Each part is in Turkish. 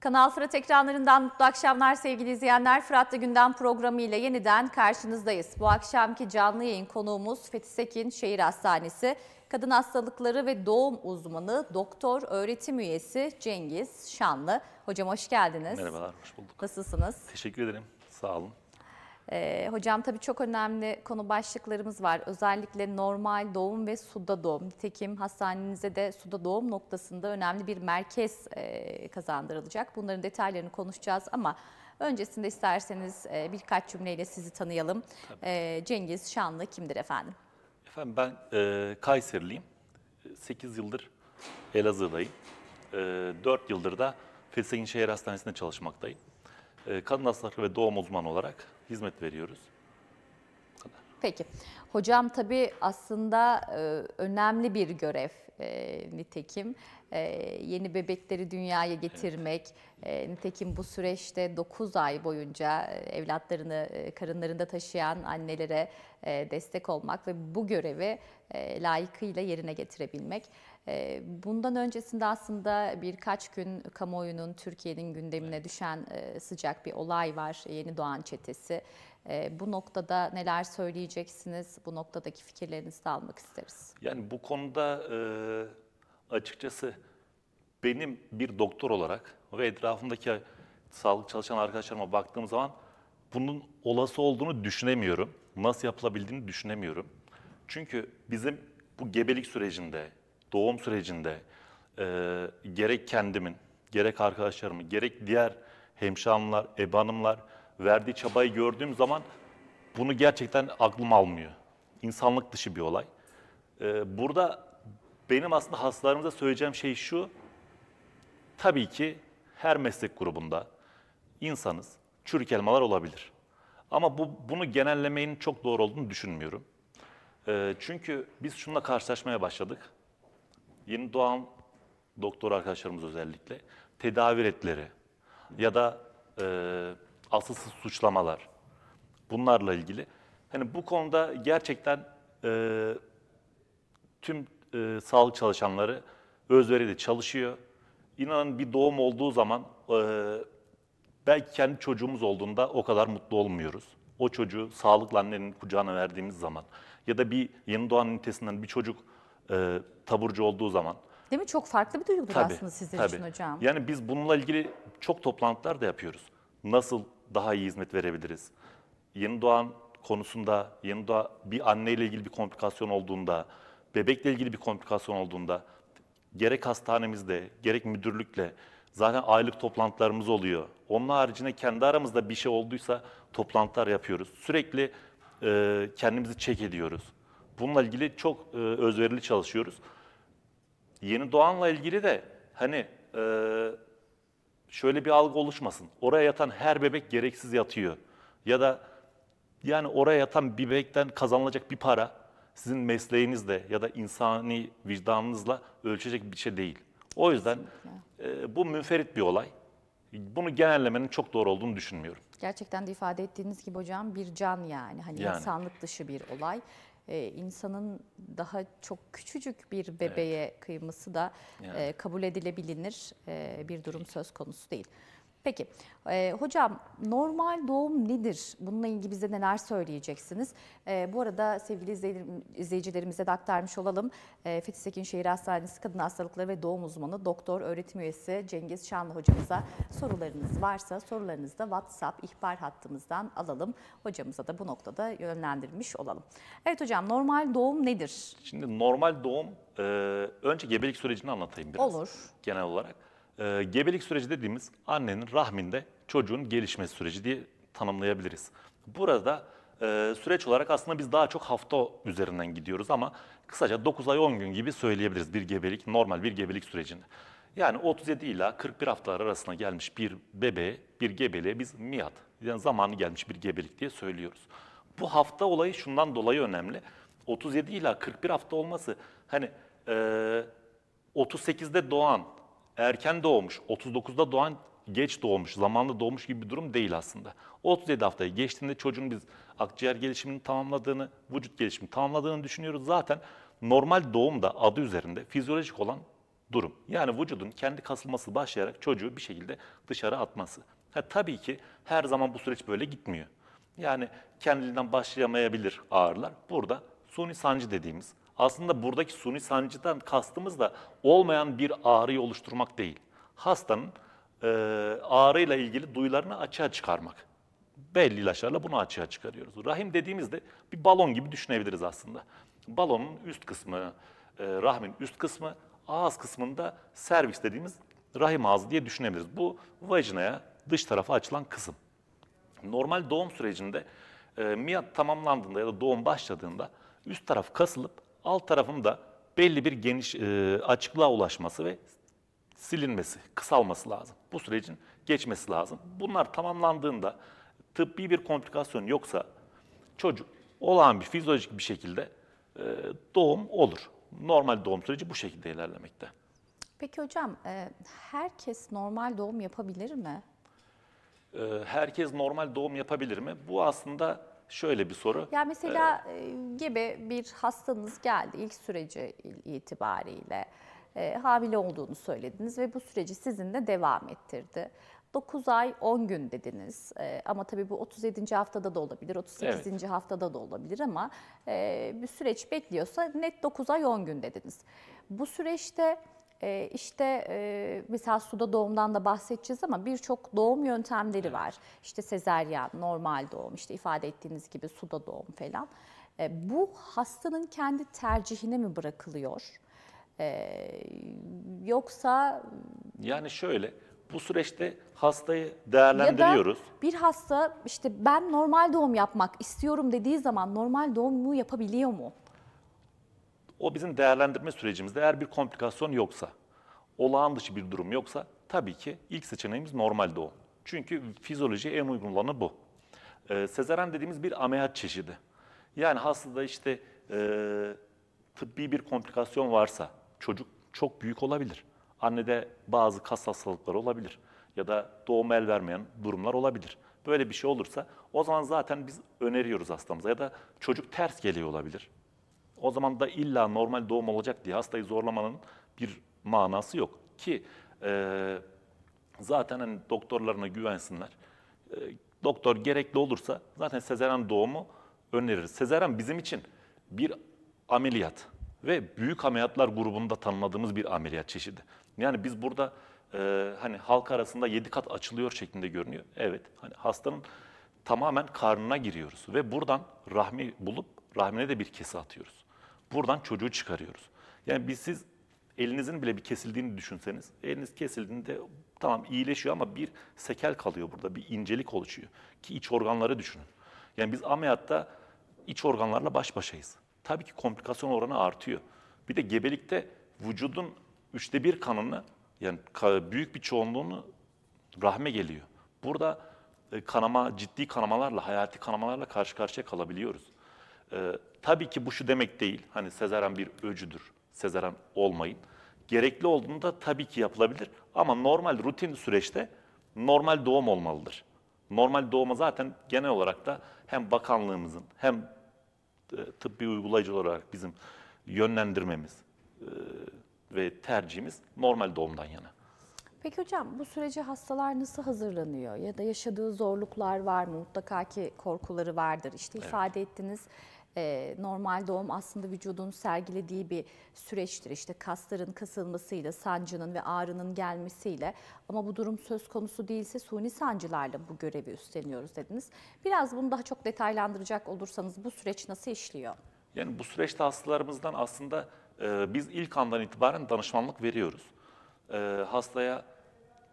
Kanal Fırat ekranlarından mutlu akşamlar sevgili izleyenler. Fırat'ta gündem programı ile yeniden karşınızdayız. Bu akşamki canlı yayın konuğumuz Fethi Sekin Şehir Hastanesi Kadın Hastalıkları ve Doğum Uzmanı Doktor Öğretim Üyesi Cengiz Şanlı. Hocam hoş geldiniz. Merhabalar, hoş bulduk. Nasılsınız? Teşekkür ederim, sağ olun. Ee, hocam tabii çok önemli konu başlıklarımız var. Özellikle normal doğum ve suda doğum. Nitekim hastanenize de suda doğum noktasında önemli bir merkez e, kazandırılacak. Bunların detaylarını konuşacağız ama öncesinde isterseniz e, birkaç cümleyle sizi tanıyalım. E, Cengiz Şanlı kimdir efendim? Efendim ben e, Kayserliyim. 8 yıldır Elazığ'dayım. E, 4 yıldır da Filsekin Şehir Hastanesi'nde çalışmaktayım. E, kadın hastalıkları ve doğum uzmanı olarak hizmet veriyoruz. Peki. Hocam tabii aslında e, önemli bir görev e, nitekim. E, yeni bebekleri dünyaya getirmek, evet. e, nitekim bu süreçte 9 ay boyunca e, evlatlarını e, karınlarında taşıyan annelere e, destek olmak ve bu görevi e, layıkıyla yerine getirebilmek. Ee, bundan öncesinde aslında birkaç gün kamuoyunun Türkiye'nin gündemine düşen e, sıcak bir olay var. Yeni Doğan Çetesi. Ee, bu noktada neler söyleyeceksiniz? Bu noktadaki fikirlerinizi de almak isteriz. Yani bu konuda e, açıkçası benim bir doktor olarak ve etrafımdaki sağlık çalışan arkadaşlarıma baktığım zaman bunun olası olduğunu düşünemiyorum. Nasıl yapılabildiğini düşünemiyorum. Çünkü bizim bu gebelik sürecinde doğum sürecinde e, gerek kendimin, gerek arkadaşlarımın, gerek diğer hemşamlar, ebanımlar verdiği çabayı gördüğüm zaman bunu gerçekten aklım almıyor. İnsanlık dışı bir olay. E, burada benim aslında hastalarımıza söyleyeceğim şey şu. Tabii ki her meslek grubunda insanız, çürük elmalar olabilir. Ama bu, bunu genellemenin çok doğru olduğunu düşünmüyorum. E, çünkü biz şununla karşılaşmaya başladık yeni doğan doktor arkadaşlarımız özellikle tedavi etleri ya da e, asılsız suçlamalar bunlarla ilgili. Hani bu konuda gerçekten e, tüm e, sağlık çalışanları özveriyle çalışıyor. İnanın bir doğum olduğu zaman e, belki kendi çocuğumuz olduğunda o kadar mutlu olmuyoruz. O çocuğu sağlıklı annenin kucağına verdiğimiz zaman ya da bir yeni doğan ünitesinden bir çocuk e, taburcu olduğu zaman. Değil mi? Çok farklı bir duygudur tabii, aslında sizin tabii. için hocam. Yani biz bununla ilgili çok toplantılar da yapıyoruz. Nasıl daha iyi hizmet verebiliriz? Yeni doğan konusunda, yeni doğa bir anneyle ilgili bir komplikasyon olduğunda, bebekle ilgili bir komplikasyon olduğunda gerek hastanemizde, gerek müdürlükle zaten aylık toplantılarımız oluyor. Onun haricinde kendi aramızda bir şey olduysa toplantılar yapıyoruz. Sürekli e, kendimizi çek ediyoruz bununla ilgili çok e, özverili çalışıyoruz. Yeni doğanla ilgili de hani e, şöyle bir algı oluşmasın. Oraya yatan her bebek gereksiz yatıyor. Ya da yani oraya yatan bir bebekten kazanılacak bir para sizin mesleğinizle ya da insani vicdanınızla ölçecek bir şey değil. O yüzden e, bu münferit bir olay. Bunu genellemenin çok doğru olduğunu düşünmüyorum. Gerçekten de ifade ettiğiniz gibi hocam bir can yani hani yani. insanlık dışı bir olay e, insanın daha çok küçücük bir bebeğe evet. kıyması da yani. E, kabul edilebilinir e, bir durum söz konusu değil. Peki e, hocam normal doğum nedir? Bununla ilgili bize neler söyleyeceksiniz? E, bu arada sevgili izleyicilerimize de aktarmış olalım. E, Fethi Sekin Şehir Hastanesi Kadın Hastalıkları ve Doğum Uzmanı Doktor Öğretim Üyesi Cengiz Şanlı hocamıza sorularınız varsa sorularınızı da WhatsApp ihbar hattımızdan alalım. Hocamıza da bu noktada yönlendirmiş olalım. Evet hocam normal doğum nedir? Şimdi normal doğum e, önce gebelik sürecini anlatayım biraz. Olur. Genel olarak. E, gebelik süreci dediğimiz annenin rahminde çocuğun gelişme süreci diye tanımlayabiliriz. Burada e, süreç olarak aslında biz daha çok hafta üzerinden gidiyoruz ama kısaca 9 ay 10 gün gibi söyleyebiliriz bir gebelik, normal bir gebelik sürecinde. Yani 37 ila 41 haftalar arasına gelmiş bir bebeğe, bir gebeliğe biz miyat, yani zamanı gelmiş bir gebelik diye söylüyoruz. Bu hafta olayı şundan dolayı önemli. 37 ila 41 hafta olması hani e, 38'de doğan erken doğmuş, 39'da doğan geç doğmuş, zamanlı doğmuş gibi bir durum değil aslında. 37 haftayı geçtiğinde çocuğun biz akciğer gelişimini tamamladığını, vücut gelişimini tamamladığını düşünüyoruz. Zaten normal doğum da adı üzerinde fizyolojik olan durum. Yani vücudun kendi kasılması başlayarak çocuğu bir şekilde dışarı atması. Ha, tabii ki her zaman bu süreç böyle gitmiyor. Yani kendiliğinden başlayamayabilir ağrılar. Burada suni sancı dediğimiz aslında buradaki suni sancıdan kastımız da olmayan bir ağrıyı oluşturmak değil. Hastanın e, ağrıyla ilgili duyularını açığa çıkarmak. Belli ilaçlarla bunu açığa çıkarıyoruz. Rahim dediğimizde bir balon gibi düşünebiliriz aslında. Balonun üst kısmı, e, rahmin üst kısmı, ağız kısmında servis dediğimiz rahim ağzı diye düşünebiliriz. Bu vajinaya dış tarafa açılan kısım. Normal doğum sürecinde e, miyat tamamlandığında ya da doğum başladığında üst taraf kasılıp alt tarafımda belli bir geniş e, açıklığa ulaşması ve silinmesi, kısalması lazım. Bu sürecin geçmesi lazım. Bunlar tamamlandığında tıbbi bir komplikasyon yoksa çocuk olağan bir fizyolojik bir şekilde e, doğum olur. Normal doğum süreci bu şekilde ilerlemekte. Peki hocam e, herkes normal doğum yapabilir mi? E, herkes normal doğum yapabilir mi? Bu aslında Şöyle bir soru. Ya mesela ee, gibi bir hastanız geldi ilk süreci itibariyle e, hamile olduğunu söylediniz ve bu süreci sizinle devam ettirdi. 9 ay 10 gün dediniz e, ama tabii bu 37. haftada da olabilir, 38. Evet. haftada da olabilir ama e, bir süreç bekliyorsa net 9 ay 10 gün dediniz. Bu süreçte ee, işte e, mesela suda doğumdan da bahsedeceğiz ama birçok doğum yöntemleri var. İşte sezeryan, normal doğum, işte ifade ettiğiniz gibi suda doğum falan. Ee, bu hastanın kendi tercihine mi bırakılıyor? Ee, yoksa... Yani şöyle, bu süreçte hastayı değerlendiriyoruz. Ya da bir hasta işte ben normal doğum yapmak istiyorum dediği zaman normal doğum mu yapabiliyor mu? O bizim değerlendirme sürecimizde eğer bir komplikasyon yoksa, olağan dışı bir durum yoksa tabii ki ilk seçeneğimiz normal doğum. Çünkü fizyolojiye en uygun olanı bu. Ee, sezeren dediğimiz bir ameliyat çeşidi. Yani hastada işte e, tıbbi bir komplikasyon varsa çocuk çok büyük olabilir. Annede bazı kas hastalıkları olabilir ya da doğum el vermeyen durumlar olabilir. Böyle bir şey olursa o zaman zaten biz öneriyoruz hastamıza ya da çocuk ters geliyor olabilir. O zaman da illa normal doğum olacak diye hastayı zorlamanın bir manası yok. Ki e, zaten hani doktorlarına güvensinler. E, doktor gerekli olursa zaten sezeren doğumu öneririz. Sezeren bizim için bir ameliyat ve büyük ameliyatlar grubunda tanımladığımız bir ameliyat çeşidi. Yani biz burada e, hani halk arasında yedi kat açılıyor şeklinde görünüyor. Evet hani hastanın tamamen karnına giriyoruz ve buradan rahmi bulup rahmine de bir kesi atıyoruz. Buradan çocuğu çıkarıyoruz. Yani biz siz elinizin bile bir kesildiğini düşünseniz, eliniz kesildiğinde tamam iyileşiyor ama bir sekel kalıyor burada, bir incelik oluşuyor. Ki iç organları düşünün. Yani biz ameliyatta iç organlarla baş başayız. Tabii ki komplikasyon oranı artıyor. Bir de gebelikte vücudun üçte bir kanını, yani büyük bir çoğunluğunu rahme geliyor. Burada e, kanama, ciddi kanamalarla, hayati kanamalarla karşı karşıya kalabiliyoruz. Ee, tabii ki bu şu demek değil. Hani sezaran bir öcüdür. sezaran olmayın. Gerekli olduğunda tabii ki yapılabilir. Ama normal rutin süreçte normal doğum olmalıdır. Normal doğuma zaten genel olarak da hem bakanlığımızın hem e, tıbbi uygulayıcı olarak bizim yönlendirmemiz e, ve tercihimiz normal doğumdan yana. Peki hocam bu sürece hastalar nasıl hazırlanıyor ya da yaşadığı zorluklar var mı? Mutlaka ki korkuları vardır. İşte evet. ifade ettiniz e, normal doğum aslında vücudun sergilediği bir süreçtir. İşte kasların kısılmasıyla, sancının ve ağrının gelmesiyle ama bu durum söz konusu değilse suni sancılarla bu görevi üstleniyoruz dediniz. Biraz bunu daha çok detaylandıracak olursanız bu süreç nasıl işliyor? Yani bu süreçte hastalarımızdan aslında e, biz ilk andan itibaren danışmanlık veriyoruz. E, hastaya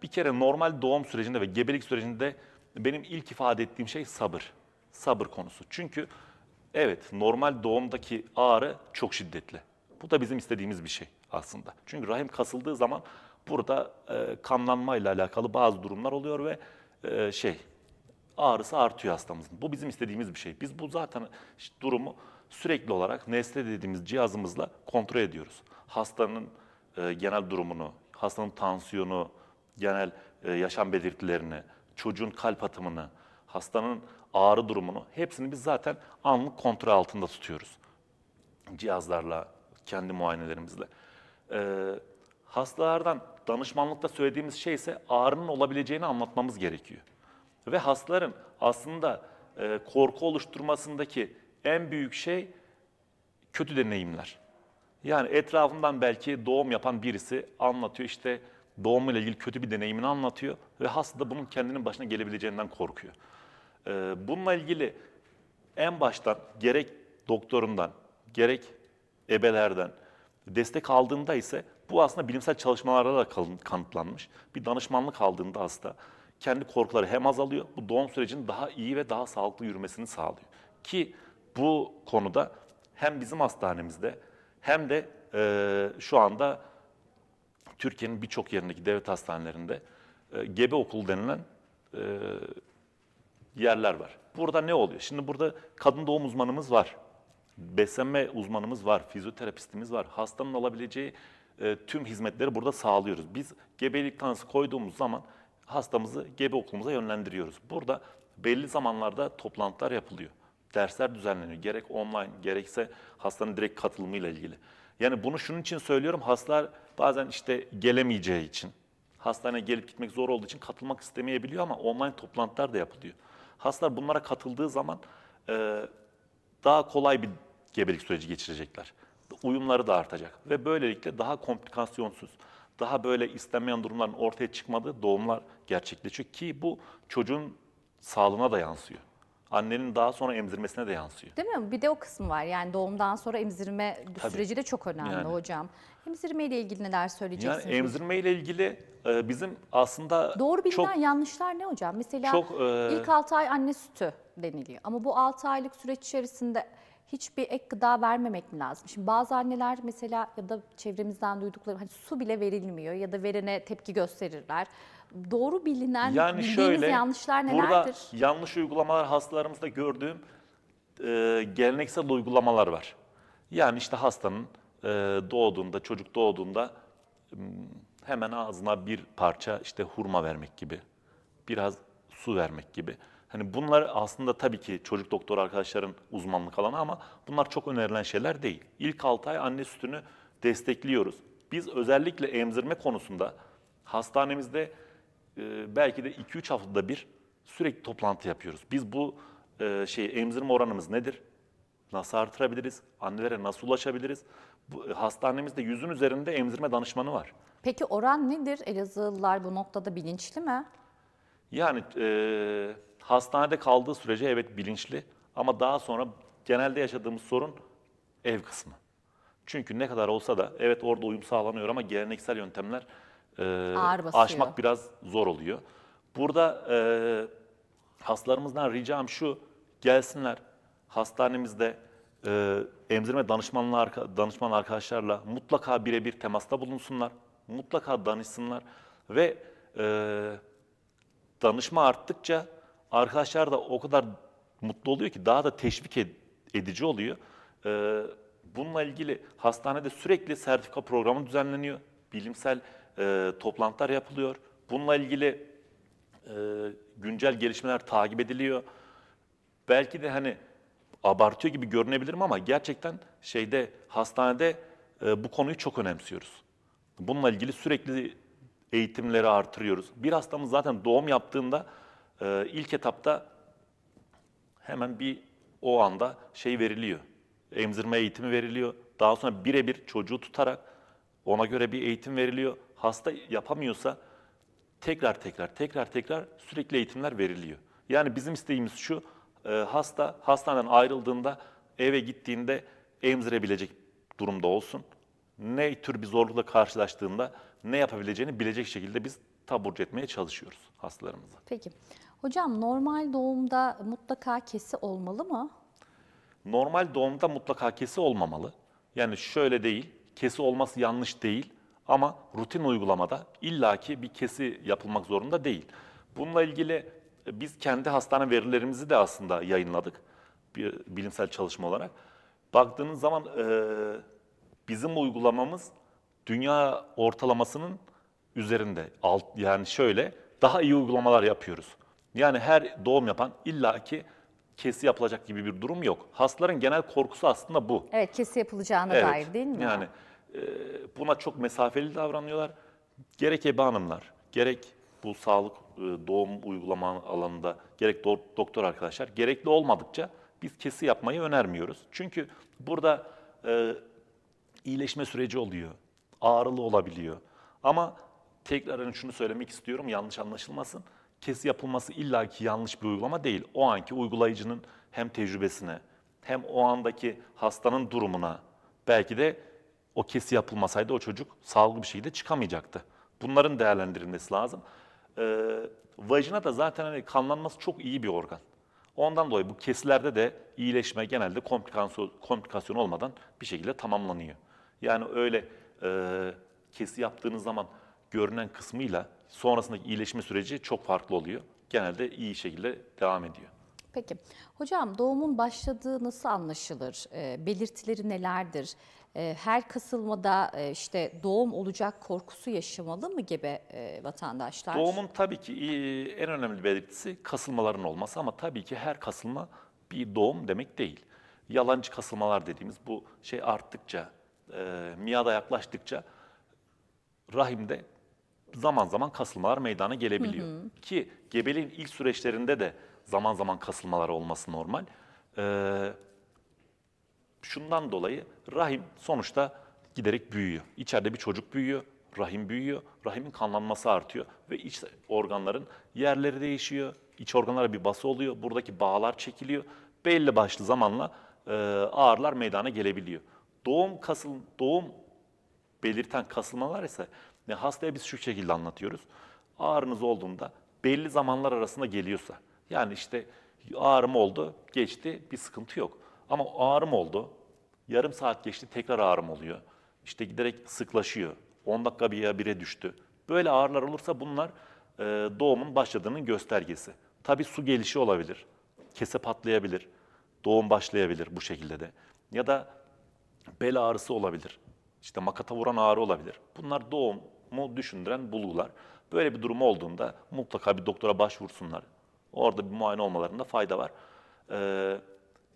bir kere normal doğum sürecinde ve gebelik sürecinde benim ilk ifade ettiğim şey sabır. Sabır konusu. Çünkü Evet, normal doğumdaki ağrı çok şiddetli. Bu da bizim istediğimiz bir şey aslında. Çünkü rahim kasıldığı zaman burada e, ile alakalı bazı durumlar oluyor ve e, şey ağrısı artıyor hastamızın. Bu bizim istediğimiz bir şey. Biz bu zaten durumu sürekli olarak nesne dediğimiz cihazımızla kontrol ediyoruz. Hastanın e, genel durumunu, hastanın tansiyonu, genel e, yaşam belirtilerini, çocuğun kalp atımını, hastanın ağrı durumunu hepsini biz zaten anlık kontrol altında tutuyoruz. Cihazlarla, kendi muayenelerimizle. Ee, hastalardan danışmanlıkta söylediğimiz şey ise ağrının olabileceğini anlatmamız gerekiyor. Ve hastaların aslında e, korku oluşturmasındaki en büyük şey kötü deneyimler. Yani etrafından belki doğum yapan birisi anlatıyor işte doğumla ilgili kötü bir deneyimini anlatıyor ve hasta da bunun kendinin başına gelebileceğinden korkuyor. Ee, bununla ilgili en baştan gerek doktorundan, gerek ebelerden destek aldığında ise bu aslında bilimsel çalışmalarda da kanıtlanmış. Bir danışmanlık aldığında hasta kendi korkuları hem azalıyor, bu doğum sürecinin daha iyi ve daha sağlıklı yürümesini sağlıyor. Ki bu konuda hem bizim hastanemizde hem de e, şu anda Türkiye'nin birçok yerindeki devlet hastanelerinde e, gebe okulu denilen e, yerler var. Burada ne oluyor? Şimdi burada kadın doğum uzmanımız var. Beslenme uzmanımız var, fizyoterapistimiz var. Hastanın alabileceği e, tüm hizmetleri burada sağlıyoruz. Biz gebelik tanısı koyduğumuz zaman hastamızı gebe okulumuza yönlendiriyoruz. Burada belli zamanlarda toplantılar yapılıyor. Dersler düzenleniyor. Gerek online gerekse hastanın direkt katılımıyla ilgili. Yani bunu şunun için söylüyorum. Hastalar bazen işte gelemeyeceği için, hastaneye gelip gitmek zor olduğu için katılmak istemeyebiliyor ama online toplantılar da yapılıyor. Hastalar bunlara katıldığı zaman e, daha kolay bir gebelik süreci geçirecekler. Uyumları da artacak ve böylelikle daha komplikasyonsuz, daha böyle istenmeyen durumların ortaya çıkmadığı doğumlar gerçekleşiyor ki bu çocuğun sağlığına da yansıyor annenin daha sonra emzirmesine de yansıyor. Değil mi? Bir de o kısmı var. Yani doğumdan sonra emzirme Tabii. süreci de çok önemli Yani. hocam. Emzirme ile ilgili neler Yani söyleyeceksiniz? emzirme ile ilgili e, bizim aslında Doğru bilinen çok yanlışlar ne hocam? Mesela çok e, ilk 6 ay anne sütü deniliyor. Ama bu 6 aylık süreç içerisinde hiçbir ek gıda vermemek mi lazım? Şimdi bazı anneler mesela ya da çevremizden duydukları hani su bile verilmiyor ya da verene tepki gösterirler doğru bilinen yani şöyle, yanlışlar nelerdir? Burada yanlış uygulamalar hastalarımızda gördüğüm e, geleneksel uygulamalar var. Yani işte hastanın e, doğduğunda, çocuk doğduğunda hemen ağzına bir parça işte hurma vermek gibi, biraz su vermek gibi. Hani bunlar aslında tabii ki çocuk doktor arkadaşların uzmanlık alanı ama bunlar çok önerilen şeyler değil. İlk 6 ay anne sütünü destekliyoruz. Biz özellikle emzirme konusunda hastanemizde ee, belki de 2-3 haftada bir sürekli toplantı yapıyoruz. Biz bu e, şey emzirme oranımız nedir? Nasıl artırabiliriz? Annelere nasıl ulaşabiliriz? Bu, e, hastanemizde yüzün üzerinde emzirme danışmanı var. Peki oran nedir? Elazığlılar bu noktada bilinçli mi? Yani e, hastanede kaldığı sürece evet bilinçli ama daha sonra genelde yaşadığımız sorun ev kısmı. Çünkü ne kadar olsa da evet orada uyum sağlanıyor ama geleneksel yöntemler ee, Ağır aşmak biraz zor oluyor. Burada e, hastalarımızdan ricam şu, gelsinler hastanemizde e, emzirme danışmanlı danışman arkadaşlarla mutlaka birebir temasta bulunsunlar, mutlaka danışsınlar ve e, danışma arttıkça arkadaşlar da o kadar mutlu oluyor ki daha da teşvik ed edici oluyor. E, bununla ilgili hastanede sürekli sertifika programı düzenleniyor, bilimsel e, toplantılar yapılıyor. Bununla ilgili e, güncel gelişmeler takip ediliyor. Belki de hani abartıyor gibi görünebilirim ama gerçekten şeyde hastanede e, bu konuyu çok önemsiyoruz. Bununla ilgili sürekli eğitimleri artırıyoruz. Bir hastamız zaten doğum yaptığında e, ilk etapta hemen bir o anda şey veriliyor. Emzirme eğitimi veriliyor. Daha sonra birebir çocuğu tutarak ona göre bir eğitim veriliyor hasta yapamıyorsa tekrar tekrar tekrar tekrar sürekli eğitimler veriliyor. Yani bizim isteğimiz şu e, hasta hastaneden ayrıldığında eve gittiğinde emzirebilecek durumda olsun. Ne tür bir zorlukla karşılaştığında ne yapabileceğini bilecek şekilde biz taburcu etmeye çalışıyoruz hastalarımızı. Peki. Hocam normal doğumda mutlaka kesi olmalı mı? Normal doğumda mutlaka kesi olmamalı. Yani şöyle değil, kesi olması yanlış değil. Ama rutin uygulamada illaki bir kesi yapılmak zorunda değil. Bununla ilgili e, biz kendi hastane verilerimizi de aslında yayınladık bir bilimsel çalışma olarak. Baktığınız zaman e, bizim uygulamamız dünya ortalamasının üzerinde. Alt, yani şöyle daha iyi uygulamalar yapıyoruz. Yani her doğum yapan illaki kesi yapılacak gibi bir durum yok. Hastaların genel korkusu aslında bu. Evet kesi yapılacağına evet, dair değil mi? Yani ee, buna çok mesafeli davranıyorlar. Gerek ebe hanımlar, gerek bu sağlık e, doğum uygulama alanında gerek doktor arkadaşlar gerekli olmadıkça biz kesi yapmayı önermiyoruz. Çünkü burada e, iyileşme süreci oluyor. Ağrılı olabiliyor. Ama tekrar hani şunu söylemek istiyorum yanlış anlaşılmasın. Kesi yapılması illaki yanlış bir uygulama değil. O anki uygulayıcının hem tecrübesine hem o andaki hastanın durumuna belki de o kesi yapılmasaydı o çocuk sağlıklı bir şekilde çıkamayacaktı. Bunların değerlendirilmesi lazım. Ee, vajina da zaten hani kanlanması çok iyi bir organ. Ondan dolayı bu kesilerde de iyileşme genelde komplikasyon, komplikasyon olmadan bir şekilde tamamlanıyor. Yani öyle e, kesi yaptığınız zaman görünen kısmıyla sonrasındaki iyileşme süreci çok farklı oluyor. Genelde iyi şekilde devam ediyor. Peki. Hocam doğumun başladığı nasıl anlaşılır? E, belirtileri nelerdir? Ee, her kasılmada e, işte doğum olacak korkusu yaşamalı mı gibi e, vatandaşlar? Doğumun tabii ki e, en önemli belirtisi kasılmaların olması ama tabii ki her kasılma bir doğum demek değil. Yalancı kasılmalar dediğimiz bu şey arttıkça, miyada yaklaştıkça rahimde zaman zaman kasılmalar meydana gelebiliyor. Hı hı. Ki gebeliğin ilk süreçlerinde de zaman zaman kasılmalar olması normal. Ee, Şundan dolayı rahim sonuçta giderek büyüyor. İçeride bir çocuk büyüyor, rahim büyüyor, rahimin kanlanması artıyor ve iç organların yerleri değişiyor, iç organlara bir bası oluyor, buradaki bağlar çekiliyor. Belli başlı zamanla e, ağrılar meydana gelebiliyor. Doğum kasıl doğum belirten kasılmalar ise ne hastaya biz şu şekilde anlatıyoruz. Ağrınız olduğunda belli zamanlar arasında geliyorsa yani işte ağrım oldu, geçti, bir sıkıntı yok. Ama ağrım oldu, Yarım saat geçti tekrar ağrım oluyor. İşte giderek sıklaşıyor. 10 dakika bir ya bire düştü. Böyle ağrılar olursa bunlar e, doğumun başladığının göstergesi. Tabi su gelişi olabilir. Kese patlayabilir. Doğum başlayabilir bu şekilde de. Ya da bel ağrısı olabilir. İşte makata vuran ağrı olabilir. Bunlar doğumu düşündüren bulgular. Böyle bir durum olduğunda mutlaka bir doktora başvursunlar. Orada bir muayene olmalarında fayda var. Ee,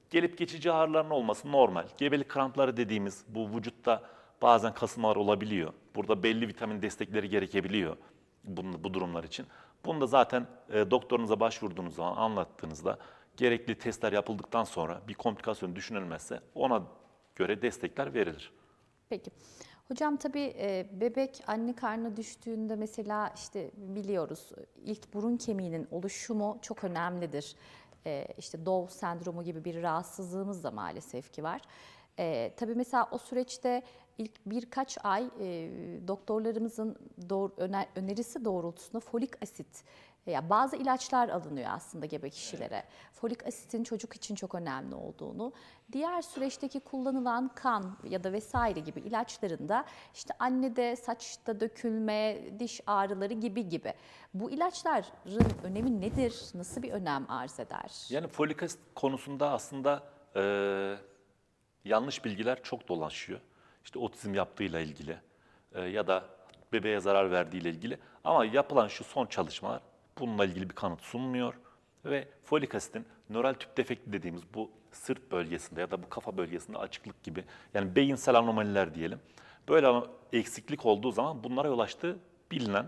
Gelip geçici ağrıların olması normal. Gebelik krampları dediğimiz bu vücutta bazen kasılmalar olabiliyor. Burada belli vitamin destekleri gerekebiliyor bu, bu durumlar için. Bunu da zaten e, doktorunuza başvurduğunuz zaman anlattığınızda gerekli testler yapıldıktan sonra bir komplikasyon düşünülmezse ona göre destekler verilir. Peki. Hocam tabii e, bebek anne karnına düştüğünde mesela işte biliyoruz ilk burun kemiğinin oluşumu çok önemlidir e, işte Down sendromu gibi bir rahatsızlığımız da maalesef ki var. E, tabii mesela o süreçte ilk birkaç ay e, doktorlarımızın doğru, önerisi doğrultusunda folik asit veya bazı ilaçlar alınıyor aslında gebe kişilere. Evet. Folik asitin çocuk için çok önemli olduğunu, diğer süreçteki kullanılan kan ya da vesaire gibi ilaçlarında işte annede saçta dökülme, diş ağrıları gibi gibi. Bu ilaçların önemi nedir? Nasıl bir önem arz eder? Yani folik asit konusunda aslında e, yanlış bilgiler çok dolaşıyor. İşte otizm yaptığıyla ilgili e, ya da bebeğe zarar verdiğiyle ilgili. Ama yapılan şu son çalışmalar bununla ilgili bir kanıt sunmuyor. Ve folik asitin nöral tüp defekti dediğimiz bu sırt bölgesinde ya da bu kafa bölgesinde açıklık gibi yani beyinsel anomaliler diyelim. Böyle eksiklik olduğu zaman bunlara yol açtığı bilinen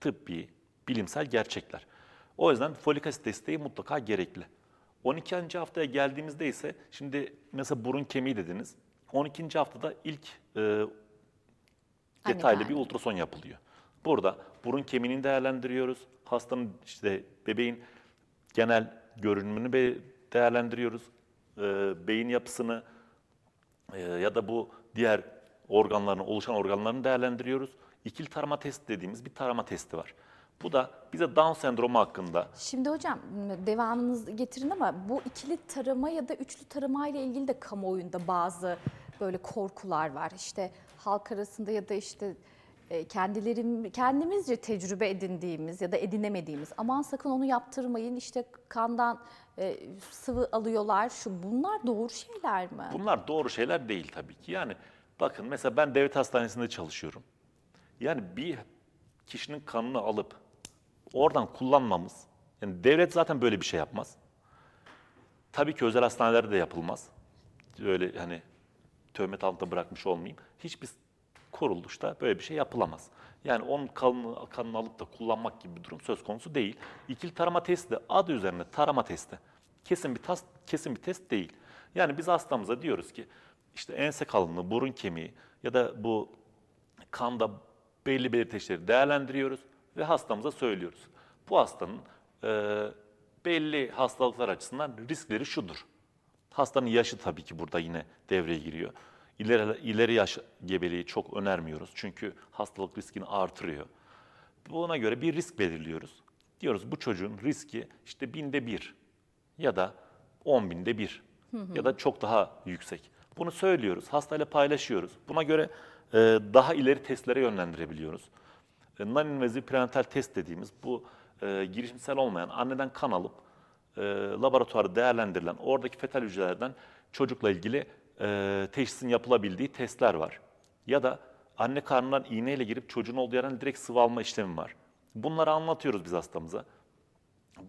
tıbbi, bilimsel gerçekler. O yüzden folik asit desteği mutlaka gerekli. 12. haftaya geldiğimizde ise şimdi mesela burun kemiği dediniz. 12. haftada ilk e, hani detaylı bir ultrason yapılıyor. Burada burun kemiğini değerlendiriyoruz. Hastanın işte bebeğin genel görünümünü değerlendiriyoruz. E, beyin yapısını e, ya da bu diğer organların oluşan organlarını değerlendiriyoruz. İkili tarama test dediğimiz bir tarama testi var. Bu da bize Down sendromu hakkında. Şimdi hocam devamınızı getirin ama bu ikili tarama ya da üçlü tarama ile ilgili de kamuoyunda bazı böyle korkular var. İşte halk arasında ya da işte e, kendilerim kendimizce tecrübe edindiğimiz ya da edinemediğimiz aman sakın onu yaptırmayın işte kandan e, sıvı alıyorlar şu bunlar doğru şeyler mi? Bunlar doğru şeyler değil tabii ki. Yani bakın mesela ben devlet hastanesinde çalışıyorum. Yani bir kişinin kanını alıp oradan kullanmamız yani devlet zaten böyle bir şey yapmaz. Tabii ki özel hastanelerde de yapılmaz. böyle hani tövmet altında bırakmış olmayayım. Hiçbir kuruluşta böyle bir şey yapılamaz. Yani onun kanını, kanını alıp da kullanmak gibi bir durum söz konusu değil. İkili tarama testi de adı üzerine tarama testi. Kesin bir, tas, kesin bir test değil. Yani biz hastamıza diyoruz ki işte ense kalınlığı, burun kemiği ya da bu kanda belli belirteçleri değerlendiriyoruz ve hastamıza söylüyoruz. Bu hastanın e, belli hastalıklar açısından riskleri şudur. Hastanın yaşı tabii ki burada yine devreye giriyor. İleri, ileri yaş gebeliği çok önermiyoruz çünkü hastalık riskini artırıyor. Buna göre bir risk belirliyoruz. Diyoruz bu çocuğun riski işte binde bir ya da on binde bir hı hı. ya da çok daha yüksek. Bunu söylüyoruz, hastayla paylaşıyoruz. Buna göre e, daha ileri testlere yönlendirebiliyoruz. E, non-invasiv prenatal test dediğimiz bu e, girişimsel olmayan anneden kan alıp e, laboratuvarda değerlendirilen oradaki fetal hücrelerden çocukla ilgili e, teşhisin yapılabildiği testler var. Ya da anne karnından iğneyle girip çocuğun olduğu yerden direkt sıvı alma işlemi var. Bunları anlatıyoruz biz hastamıza.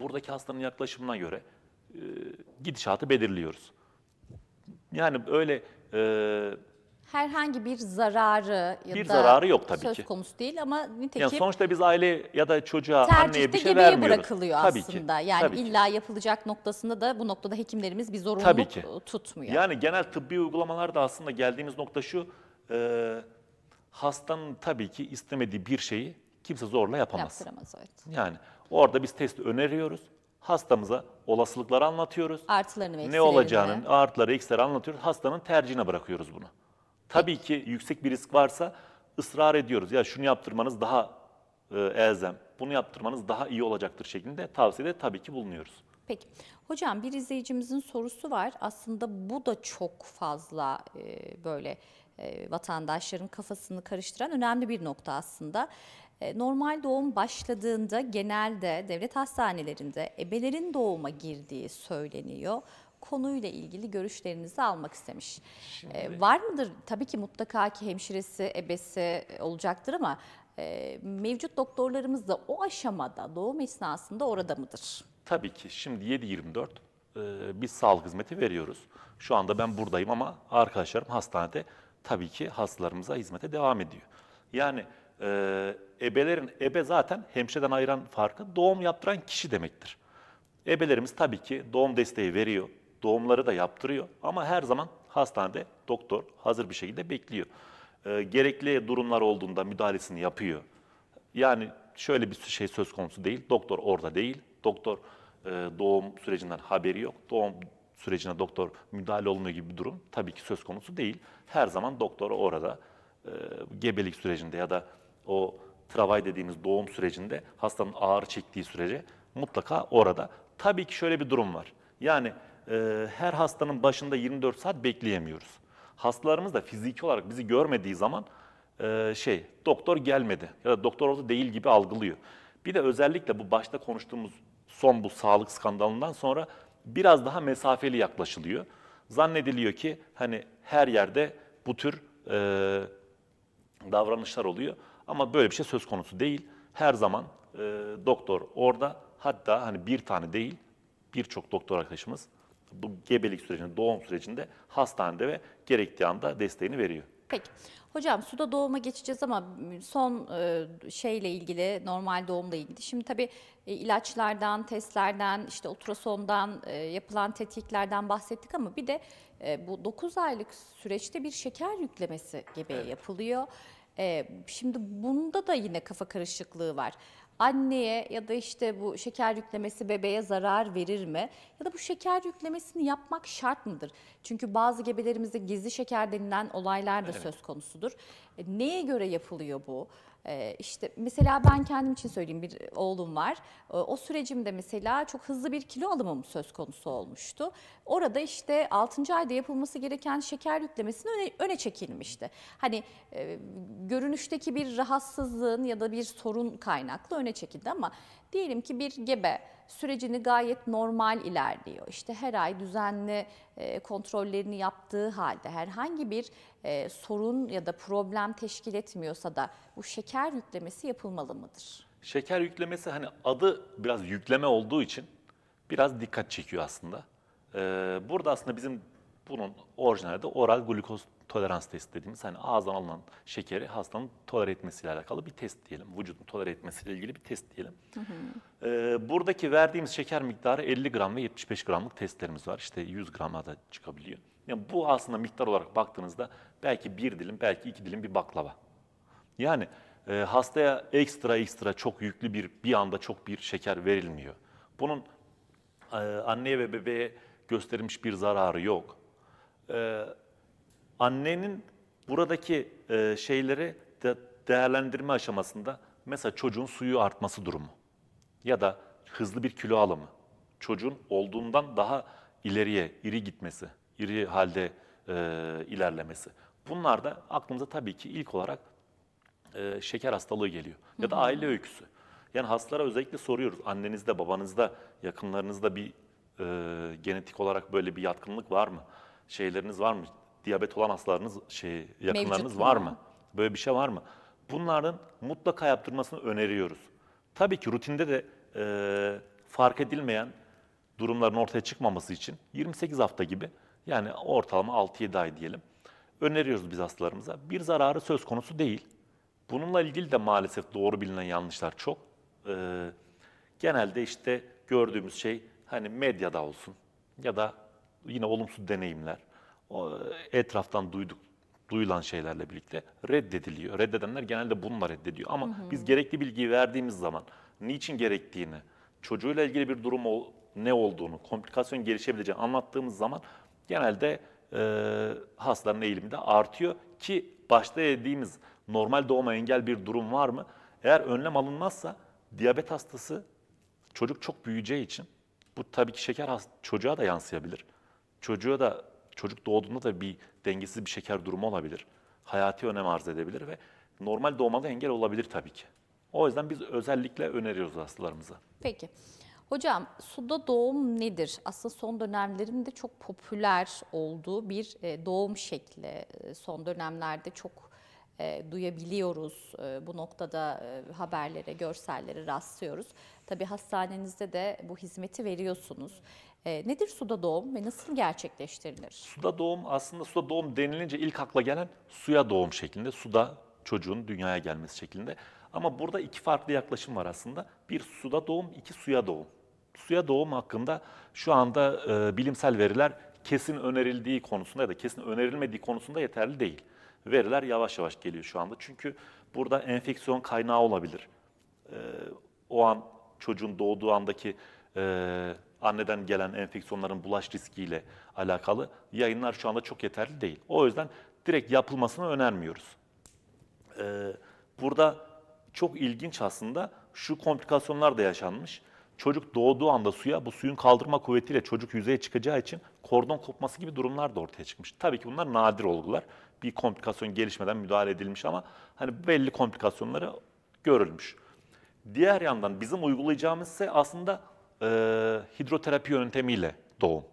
Buradaki hastanın yaklaşımına göre e, gidişatı belirliyoruz. Yani öyle e, herhangi bir zararı ya bir da zararı yok tabii söz ki. konusu değil ama nitekim yani sonuçta biz aile ya da çocuğa anneye bir şey vermiyoruz. bırakılıyor tabii aslında. Ki, yani tabii illa ki. yapılacak noktasında da bu noktada hekimlerimiz bir zorunluluk tabii ki. tutmuyor. Yani genel tıbbi uygulamalarda aslında geldiğimiz nokta şu e, hastanın tabii ki istemediği bir şeyi kimse zorla yapamaz. Yaptıramaz evet. Yani orada biz testi öneriyoruz. Hastamıza olasılıkları anlatıyoruz. Artılarını ve eksilerini. Ne olacağının artıları, eksileri anlatıyoruz. Hastanın tercihine bırakıyoruz bunu. Tabii ki yüksek bir risk varsa ısrar ediyoruz. Ya şunu yaptırmanız daha e, elzem, bunu yaptırmanız daha iyi olacaktır şeklinde tavsiyede tabii ki bulunuyoruz. Peki. Hocam bir izleyicimizin sorusu var. Aslında bu da çok fazla e, böyle e, vatandaşların kafasını karıştıran önemli bir nokta aslında. E, normal doğum başladığında genelde devlet hastanelerinde ebelerin doğuma girdiği söyleniyor konuyla ilgili görüşlerinizi almak istemiş. Ee, Şimdi... Ee, var mıdır? Tabii ki mutlaka ki hemşiresi, ebesi e, olacaktır ama e, mevcut doktorlarımız da o aşamada, doğum esnasında orada mıdır? Tabii ki. Şimdi 7-24 e, biz sağlık hizmeti veriyoruz. Şu anda ben buradayım ama arkadaşlarım hastanede tabii ki hastalarımıza hizmete devam ediyor. Yani e, ebelerin, ebe zaten hemşireden ayıran farkı doğum yaptıran kişi demektir. Ebelerimiz tabii ki doğum desteği veriyor. Doğumları da yaptırıyor ama her zaman hastanede doktor hazır bir şekilde bekliyor. E, gerekli durumlar olduğunda müdahalesini yapıyor. Yani şöyle bir şey söz konusu değil. Doktor orada değil. Doktor e, doğum sürecinden haberi yok. Doğum sürecine doktor müdahale olunuyor gibi bir durum tabii ki söz konusu değil. Her zaman doktor orada e, gebelik sürecinde ya da o travay dediğimiz doğum sürecinde hastanın ağır çektiği sürece mutlaka orada. Tabii ki şöyle bir durum var. Yani e, her hastanın başında 24 saat bekleyemiyoruz. Hastalarımız da fiziki olarak bizi görmediği zaman e, şey doktor gelmedi ya da doktor orada değil gibi algılıyor. Bir de özellikle bu başta konuştuğumuz son bu sağlık skandalından sonra biraz daha mesafeli yaklaşılıyor. Zannediliyor ki hani her yerde bu tür e, davranışlar oluyor. Ama böyle bir şey söz konusu değil. Her zaman e, doktor orada hatta hani bir tane değil birçok doktor arkadaşımız bu gebelik sürecinde, doğum sürecinde hastanede ve gerektiği anda desteğini veriyor. Peki. Hocam suda doğuma geçeceğiz ama son e, şeyle ilgili normal doğumla ilgili. Şimdi tabii e, ilaçlardan, testlerden, işte ultrasondan e, yapılan tetiklerden bahsettik ama bir de e, bu 9 aylık süreçte bir şeker yüklemesi gebeye evet. yapılıyor. şimdi bunda da yine kafa karışıklığı var anneye ya da işte bu şeker yüklemesi bebeğe zarar verir mi? Ya da bu şeker yüklemesini yapmak şart mıdır? Çünkü bazı gebelerimizde gizli şeker denilen olaylar da evet. söz konusudur. E, neye göre yapılıyor bu? E, işte mesela ben kendim için söyleyeyim bir oğlum var. Ee, o sürecimde mesela çok hızlı bir kilo alımım söz konusu olmuştu. Orada işte 6. ayda yapılması gereken şeker yüklemesini öne, öne çekilmişti. Hani e, görünüşteki bir rahatsızlığın ya da bir sorun kaynaklı öne çekildi ama diyelim ki bir gebe sürecini gayet normal ilerliyor. İşte her ay düzenli e, kontrollerini yaptığı halde herhangi bir e, sorun ya da problem teşkil etmiyorsa da bu şeker yüklemesi yapılmalı mıdır? Şeker yüklemesi hani adı biraz yükleme olduğu için biraz dikkat çekiyor aslında. Ee, burada aslında bizim bunun de oral glukoz tolerans testi dediğimiz hani ağızdan alınan şekeri hastanın tolere etmesiyle alakalı bir test diyelim. Vücudun tolere etmesiyle ilgili bir test diyelim. Hı hı. Ee, buradaki verdiğimiz şeker miktarı 50 gram ve 75 gramlık testlerimiz var. İşte 100 grama da çıkabiliyor. Yani bu aslında miktar olarak baktığınızda belki bir dilim, belki iki dilim bir baklava. Yani e, hastaya ekstra ekstra çok yüklü bir bir anda çok bir şeker verilmiyor. Bunun e, anneye ve bebeğe gösterilmiş bir zararı yok e, annenin buradaki e, şeyleri de değerlendirme aşamasında mesela çocuğun suyu artması durumu ya da hızlı bir kilo alımı, çocuğun olduğundan daha ileriye, iri gitmesi, iri halde e, ilerlemesi. Bunlar da aklımıza tabii ki ilk olarak e, şeker hastalığı geliyor ya da aile öyküsü. Yani hastalara özellikle soruyoruz annenizde, babanızda, yakınlarınızda bir e, genetik olarak böyle bir yatkınlık var mı? şeyleriniz var mı? Diyabet olan hastalarınız, şey, yakınlarınız Mevcut var mı? mı? Böyle bir şey var mı? Bunların mutlaka yaptırmasını öneriyoruz. Tabii ki rutinde de e, fark edilmeyen durumların ortaya çıkmaması için 28 hafta gibi yani ortalama 6-7 ay diyelim öneriyoruz biz hastalarımıza. Bir zararı söz konusu değil. Bununla ilgili de maalesef doğru bilinen yanlışlar çok. Ee, genelde işte gördüğümüz şey hani medyada olsun ya da yine olumsuz deneyimler, etraftan duyduk duyulan şeylerle birlikte reddediliyor. Reddedenler genelde bununla reddediyor. Ama hı hı. biz gerekli bilgiyi verdiğimiz zaman niçin gerektiğini, çocuğuyla ilgili bir durum ol, ne olduğunu, komplikasyon gelişebileceğini anlattığımız zaman genelde e, hastanın eğilimi de artıyor ki başta dediğimiz normal doğuma engel bir durum var mı? Eğer önlem alınmazsa diyabet hastası çocuk çok büyüyeceği için bu tabii ki şeker hasta, çocuğa da yansıyabilir. Çocuğa da çocuk doğduğunda da bir dengesiz bir şeker durumu olabilir. Hayati önem arz edebilir ve normal doğmada engel olabilir tabii ki. O yüzden biz özellikle öneriyoruz hastalarımıza. Peki. Hocam suda doğum nedir? Aslında son dönemlerinde çok popüler olduğu bir e, doğum şekli. E, son dönemlerde çok e, duyabiliyoruz. bu noktada haberlere, görsellere rastlıyoruz. Tabii hastanenizde de bu hizmeti veriyorsunuz. Ee, nedir suda doğum ve nasıl gerçekleştirilir? Suda doğum aslında suda doğum denilince ilk akla gelen suya doğum şeklinde. Suda çocuğun dünyaya gelmesi şeklinde. Ama burada iki farklı yaklaşım var aslında. Bir suda doğum, iki suya doğum. Suya doğum hakkında şu anda e, bilimsel veriler kesin önerildiği konusunda ya da kesin önerilmediği konusunda yeterli değil. Veriler yavaş yavaş geliyor şu anda. Çünkü burada enfeksiyon kaynağı olabilir. E, o an çocuğun doğduğu andaki e, anneden gelen enfeksiyonların bulaş riskiyle alakalı yayınlar şu anda çok yeterli değil. O yüzden direkt yapılmasını önermiyoruz. Ee, burada çok ilginç aslında şu komplikasyonlar da yaşanmış. Çocuk doğduğu anda suya bu suyun kaldırma kuvvetiyle çocuk yüzeye çıkacağı için kordon kopması gibi durumlar da ortaya çıkmış. Tabii ki bunlar nadir olgular. Bir komplikasyon gelişmeden müdahale edilmiş ama hani belli komplikasyonları görülmüş. Diğer yandan bizim uygulayacağımız ise aslında e, hidroterapi yöntemiyle doğum.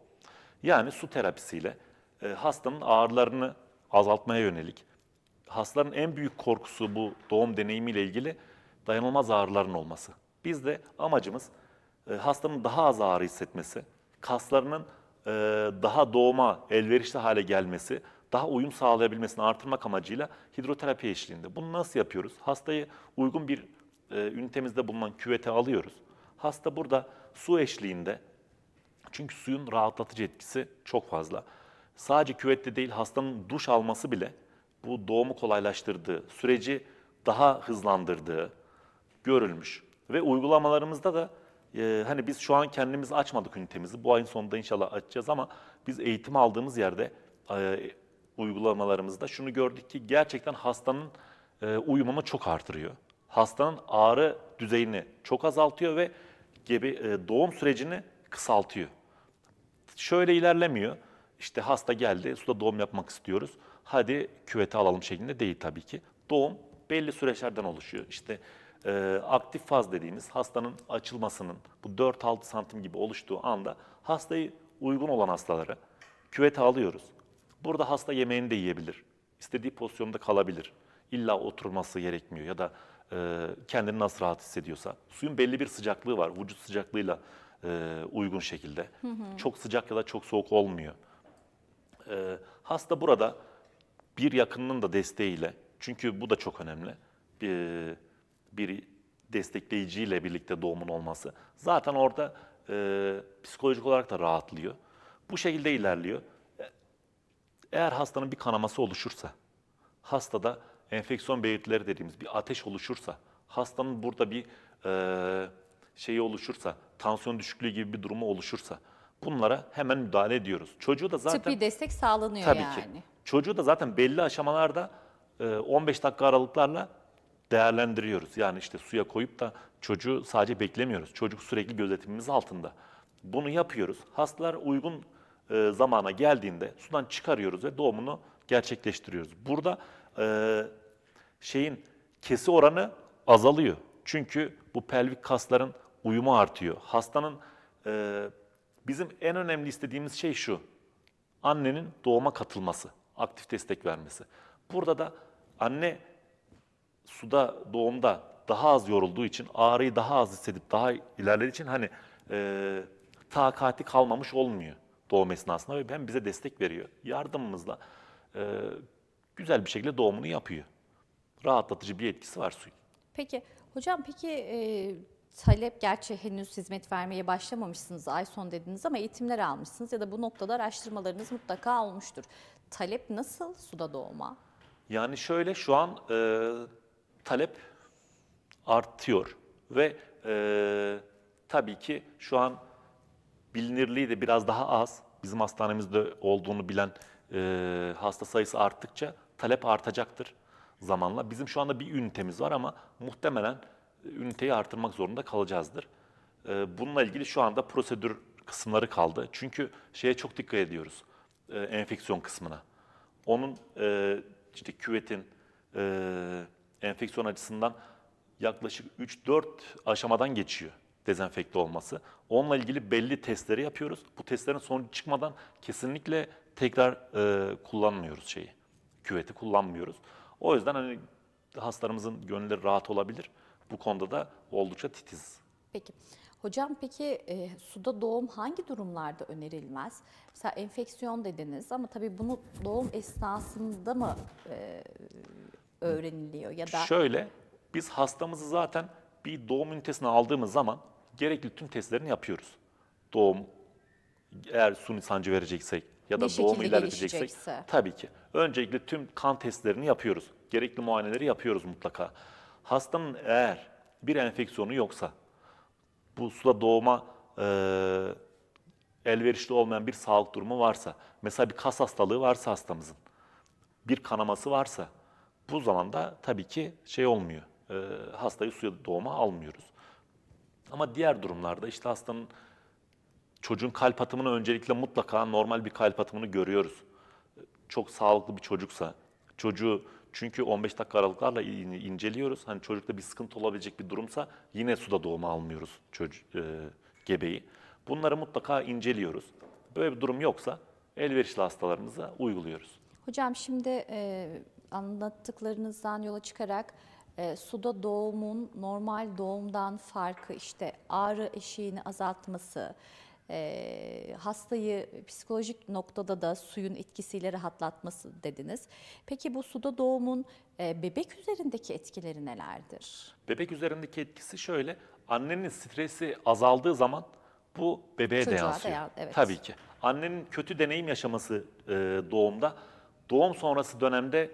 Yani su terapisiyle e, hastanın ağrılarını azaltmaya yönelik. Hastaların en büyük korkusu bu doğum deneyimiyle ilgili dayanılmaz ağrıların olması. Biz de amacımız e, hastanın daha az ağrı hissetmesi, kaslarının e, daha doğuma elverişli hale gelmesi, daha uyum sağlayabilmesini artırmak amacıyla hidroterapi eşliğinde. Bunu nasıl yapıyoruz? Hastayı uygun bir e, ünitemizde bulunan küvete alıyoruz. Hasta burada su eşliğinde çünkü suyun rahatlatıcı etkisi çok fazla. Sadece küvette değil hastanın duş alması bile bu doğumu kolaylaştırdığı, süreci daha hızlandırdığı görülmüş. Ve uygulamalarımızda da e, hani biz şu an kendimiz açmadık ünitemizi. Bu ayın sonunda inşallah açacağız ama biz eğitim aldığımız yerde e, uygulamalarımızda şunu gördük ki gerçekten hastanın e, uyumunu çok artırıyor. Hastanın ağrı düzeyini çok azaltıyor ve gebe, e, doğum sürecini kısaltıyor. Şöyle ilerlemiyor. İşte hasta geldi, suda doğum yapmak istiyoruz. Hadi küvete alalım şeklinde değil tabii ki. Doğum belli süreçlerden oluşuyor. İşte e, aktif faz dediğimiz hastanın açılmasının bu 4-6 santim gibi oluştuğu anda hastayı uygun olan hastalara küvete alıyoruz. Burada hasta yemeğini de yiyebilir. İstediği pozisyonda kalabilir. İlla oturması gerekmiyor ya da e, kendini nasıl rahat hissediyorsa. Suyun belli bir sıcaklığı var. Vücut sıcaklığıyla e, uygun şekilde. Hı hı. Çok sıcak ya da çok soğuk olmuyor. E, hasta burada bir yakınının da desteğiyle, çünkü bu da çok önemli, bir, bir destekleyiciyle birlikte doğumun olması. Zaten orada e, psikolojik olarak da rahatlıyor. Bu şekilde ilerliyor. Eğer hastanın bir kanaması oluşursa, hastada enfeksiyon belirtileri dediğimiz bir ateş oluşursa, hastanın burada bir e, şeyi oluşursa, tansiyon düşüklüğü gibi bir durumu oluşursa bunlara hemen müdahale ediyoruz. Çocuğu da zaten... Tıbbi destek sağlanıyor tabii yani. Ki, çocuğu da zaten belli aşamalarda e, 15 dakika aralıklarla değerlendiriyoruz. Yani işte suya koyup da çocuğu sadece beklemiyoruz. Çocuk sürekli gözetimimiz altında. Bunu yapıyoruz. Hastalar uygun e, zamana geldiğinde sudan çıkarıyoruz ve doğumunu gerçekleştiriyoruz. Burada e, şeyin kesi oranı azalıyor. Çünkü bu pelvik kasların uyumu artıyor. Hastanın e, bizim en önemli istediğimiz şey şu. Annenin doğuma katılması, aktif destek vermesi. Burada da anne suda doğumda daha az yorulduğu için ağrıyı daha az hissedip daha ilerlediği için hani e, takati kalmamış olmuyor doğum esnasında ve hem bize destek veriyor. Yardımımızla e, güzel bir şekilde doğumunu yapıyor rahatlatıcı bir etkisi var suyun. Peki hocam peki e, talep gerçi henüz hizmet vermeye başlamamışsınız ay son dediniz ama eğitimler almışsınız ya da bu noktada araştırmalarınız mutlaka olmuştur. Talep nasıl suda doğma? Yani şöyle şu an e, talep artıyor ve e, tabii ki şu an bilinirliği de biraz daha az. Bizim hastanemizde olduğunu bilen e, hasta sayısı arttıkça talep artacaktır zamanla. Bizim şu anda bir ünitemiz var ama muhtemelen e, üniteyi artırmak zorunda kalacağızdır. E, bununla ilgili şu anda prosedür kısımları kaldı. Çünkü şeye çok dikkat ediyoruz, e, enfeksiyon kısmına. Onun işte küvetin enfeksiyon açısından yaklaşık 3-4 aşamadan geçiyor dezenfekte olması. Onunla ilgili belli testleri yapıyoruz. Bu testlerin sonucu çıkmadan kesinlikle tekrar e, kullanmıyoruz şeyi. Küveti kullanmıyoruz. O yüzden hani hastalarımızın gönülleri rahat olabilir. Bu konuda da oldukça titiz. Peki. Hocam peki e, suda doğum hangi durumlarda önerilmez? Mesela enfeksiyon dediniz ama tabii bunu doğum esnasında mı e, öğreniliyor ya da Şöyle biz hastamızı zaten bir doğum ünitesine aldığımız zaman gerekli tüm testlerini yapıyoruz. Doğum eğer suni sancı vereceksek ya da doğum şekilde doğumu ilerleteceksek tabii ki. Öncelikle tüm kan testlerini yapıyoruz. Gerekli muayeneleri yapıyoruz mutlaka. Hastanın eğer bir enfeksiyonu yoksa, bu suda doğuma e, elverişli olmayan bir sağlık durumu varsa, mesela bir kas hastalığı varsa hastamızın, bir kanaması varsa, bu zaman da tabii ki şey olmuyor, e, hastayı suya doğuma almıyoruz. Ama diğer durumlarda işte hastanın çocuğun kalp atımını öncelikle mutlaka normal bir kalp atımını görüyoruz çok sağlıklı bir çocuksa, çocuğu çünkü 15 dakika aralıklarla inceliyoruz. Hani çocukta bir sıkıntı olabilecek bir durumsa yine suda doğuma almıyoruz çocuk, e, gebeyi. Bunları mutlaka inceliyoruz. Böyle bir durum yoksa elverişli hastalarımıza uyguluyoruz. Hocam şimdi e, anlattıklarınızdan yola çıkarak e, suda doğumun normal doğumdan farkı işte ağrı eşiğini azaltması, e, hastayı psikolojik noktada da suyun etkisiyle rahatlatması dediniz. Peki bu suda doğumun e, bebek üzerindeki etkileri nelerdir? Bebek üzerindeki etkisi şöyle, annenin stresi azaldığı zaman bu bebeğe Çocuğa de yansıyor. Da, evet. Tabii ki. Annenin kötü deneyim yaşaması e, doğumda, doğum sonrası dönemde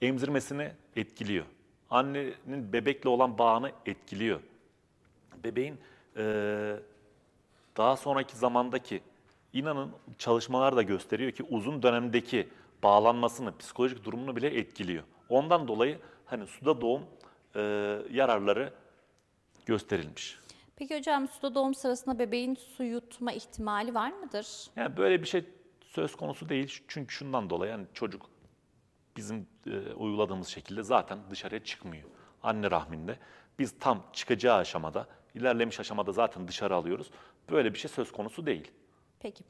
emzirmesini etkiliyor. Annenin bebekle olan bağını etkiliyor. Bebeğin e, daha sonraki zamandaki inanın çalışmalar da gösteriyor ki uzun dönemdeki bağlanmasını, psikolojik durumunu bile etkiliyor. Ondan dolayı hani suda doğum e, yararları gösterilmiş. Peki hocam suda doğum sırasında bebeğin su yutma ihtimali var mıdır? Yani böyle bir şey söz konusu değil. Çünkü şundan dolayı yani çocuk bizim e, uyguladığımız şekilde zaten dışarıya çıkmıyor. Anne rahminde. Biz tam çıkacağı aşamada ilerlemiş aşamada zaten dışarı alıyoruz. Böyle bir şey söz konusu değil. Peki.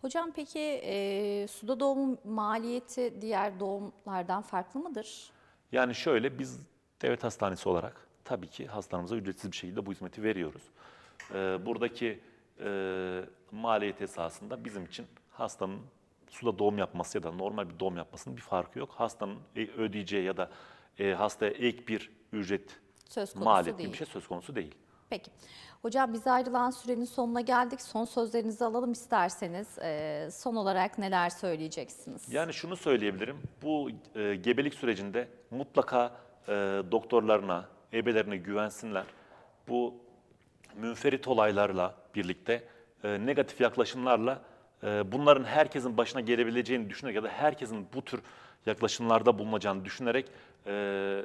Hocam peki e, suda doğum maliyeti diğer doğumlardan farklı mıdır? Yani şöyle biz devlet hastanesi olarak tabii ki hastalarımıza ücretsiz bir şekilde bu hizmeti veriyoruz. E, buradaki e, maliyet esasında bizim için hastanın suda doğum yapması ya da normal bir doğum yapmasının bir farkı yok. Hastanın e, ödeyeceği ya da e, hastaya ek bir ücret söz maliyetli değil. bir şey söz konusu değil. Peki. Hocam biz ayrılan sürenin sonuna geldik. Son sözlerinizi alalım isterseniz. E, son olarak neler söyleyeceksiniz? Yani şunu söyleyebilirim. Bu e, gebelik sürecinde mutlaka e, doktorlarına, ebelerine güvensinler. Bu münferit olaylarla birlikte e, negatif yaklaşımlarla e, bunların herkesin başına gelebileceğini düşünerek ya da herkesin bu tür yaklaşımlarda bulunacağını düşünerek e,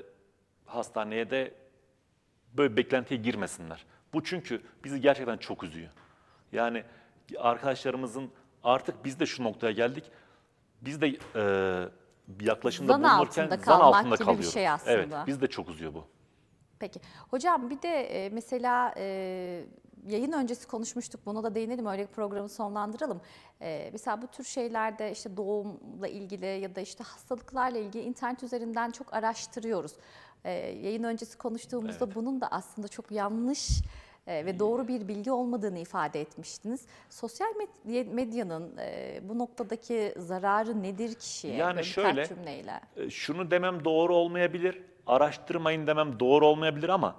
hastaneye de böyle beklentiye girmesinler. Bu çünkü bizi gerçekten çok üzüyor. Yani arkadaşlarımızın artık biz de şu noktaya geldik. Biz de e, yaklaşımda zan bulunurken altında zan altında kalıyoruz. şey Evet, biz de çok üzüyor bu. Peki. Hocam bir de e, mesela e, yayın öncesi konuşmuştuk. Buna da değinelim. Öyle programı sonlandıralım. E, mesela bu tür şeylerde işte doğumla ilgili ya da işte hastalıklarla ilgili internet üzerinden çok araştırıyoruz. Ee, yayın öncesi konuştuğumuzda evet. bunun da aslında çok yanlış e, ve hmm. doğru bir bilgi olmadığını ifade etmiştiniz. Sosyal medyanın e, bu noktadaki zararı nedir kişiye? Yani şöyle, cümleyle. E, şunu demem doğru olmayabilir, araştırmayın demem doğru olmayabilir ama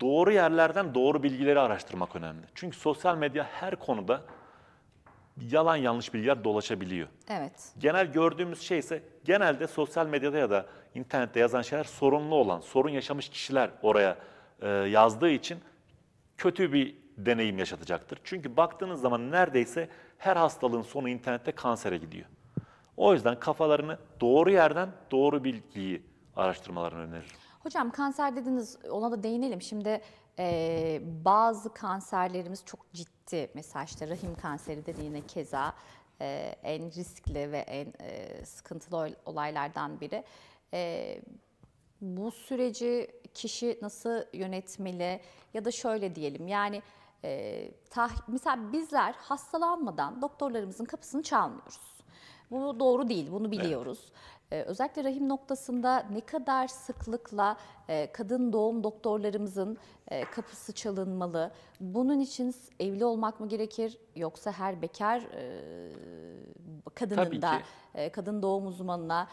doğru yerlerden doğru bilgileri araştırmak önemli. Çünkü sosyal medya her konuda yalan yanlış bilgiler dolaşabiliyor. Evet. Genel gördüğümüz şey ise genelde sosyal medyada ya da internette yazan şeyler sorunlu olan, sorun yaşamış kişiler oraya e, yazdığı için kötü bir deneyim yaşatacaktır. Çünkü baktığınız zaman neredeyse her hastalığın sonu internette kansere gidiyor. O yüzden kafalarını doğru yerden doğru bilgiyi araştırmalarını öneririm. Hocam kanser dediniz ona da değinelim. Şimdi e, bazı kanserlerimiz çok ciddi. Mesela işte rahim kanseri de yine keza e, en riskli ve en e, sıkıntılı olaylardan biri. E, bu süreci kişi nasıl yönetmeli ya da şöyle diyelim yani e, tah, mesela bizler hastalanmadan doktorlarımızın kapısını çalmıyoruz. Bu doğru değil, bunu biliyoruz. Ee, özellikle rahim noktasında ne kadar sıklıkla e, kadın doğum doktorlarımızın e, kapısı çalınmalı? Bunun için evli olmak mı gerekir yoksa her bekar e, kadının da kadın doğum uzmanına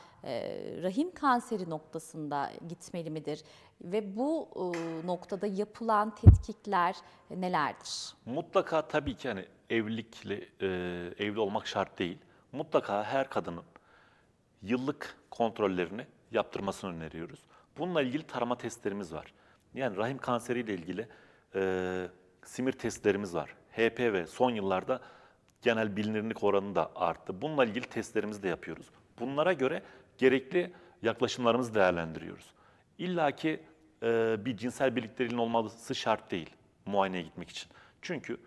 rahim kanseri noktasında gitmeli midir? Ve bu noktada yapılan tetkikler nelerdir? Mutlaka tabii ki hani evlilikle evli olmak şart değil. Mutlaka her kadının yıllık kontrollerini yaptırmasını öneriyoruz. Bununla ilgili tarama testlerimiz var. Yani rahim kanseriyle ilgili e, simir testlerimiz var. HPV son yıllarda genel bilinirlik oranı da arttı. Bununla ilgili testlerimizi de yapıyoruz. Bunlara göre gerekli yaklaşımlarımızı değerlendiriyoruz. İlla ki e, bir cinsel birlikteliğin olması şart değil muayeneye gitmek için. Çünkü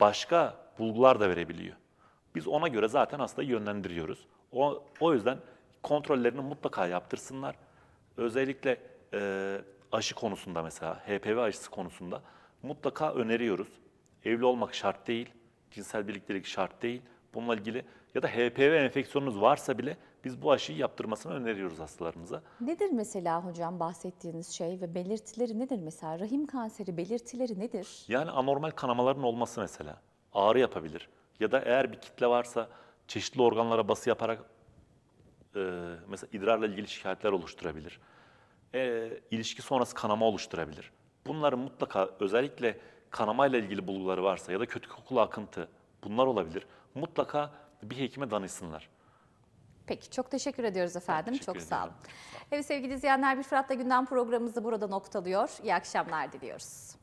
başka bulgular da verebiliyor. Biz ona göre zaten hastayı yönlendiriyoruz. O, o yüzden kontrollerini mutlaka yaptırsınlar. Özellikle e, aşı konusunda mesela, HPV aşısı konusunda mutlaka öneriyoruz. Evli olmak şart değil, cinsel birliktelik şart değil. Bununla ilgili ya da HPV enfeksiyonunuz varsa bile biz bu aşıyı yaptırmasını öneriyoruz hastalarımıza. Nedir mesela hocam bahsettiğiniz şey ve belirtileri nedir mesela? Rahim kanseri belirtileri nedir? Yani anormal kanamaların olması mesela. Ağrı yapabilir. Ya da eğer bir kitle varsa çeşitli organlara bası yaparak e, mesela idrarla ilgili şikayetler oluşturabilir. E, ilişki sonrası kanama oluşturabilir. Bunların mutlaka özellikle kanamayla ilgili bulguları varsa ya da kötü kokulu akıntı bunlar olabilir. Mutlaka bir hekime danışsınlar. Peki çok teşekkür ediyoruz efendim. Teşekkür çok ediyorum. sağ olun. Evet sevgili izleyenler bir Fırat'la gündem programımızı burada noktalıyor. İyi akşamlar diliyoruz.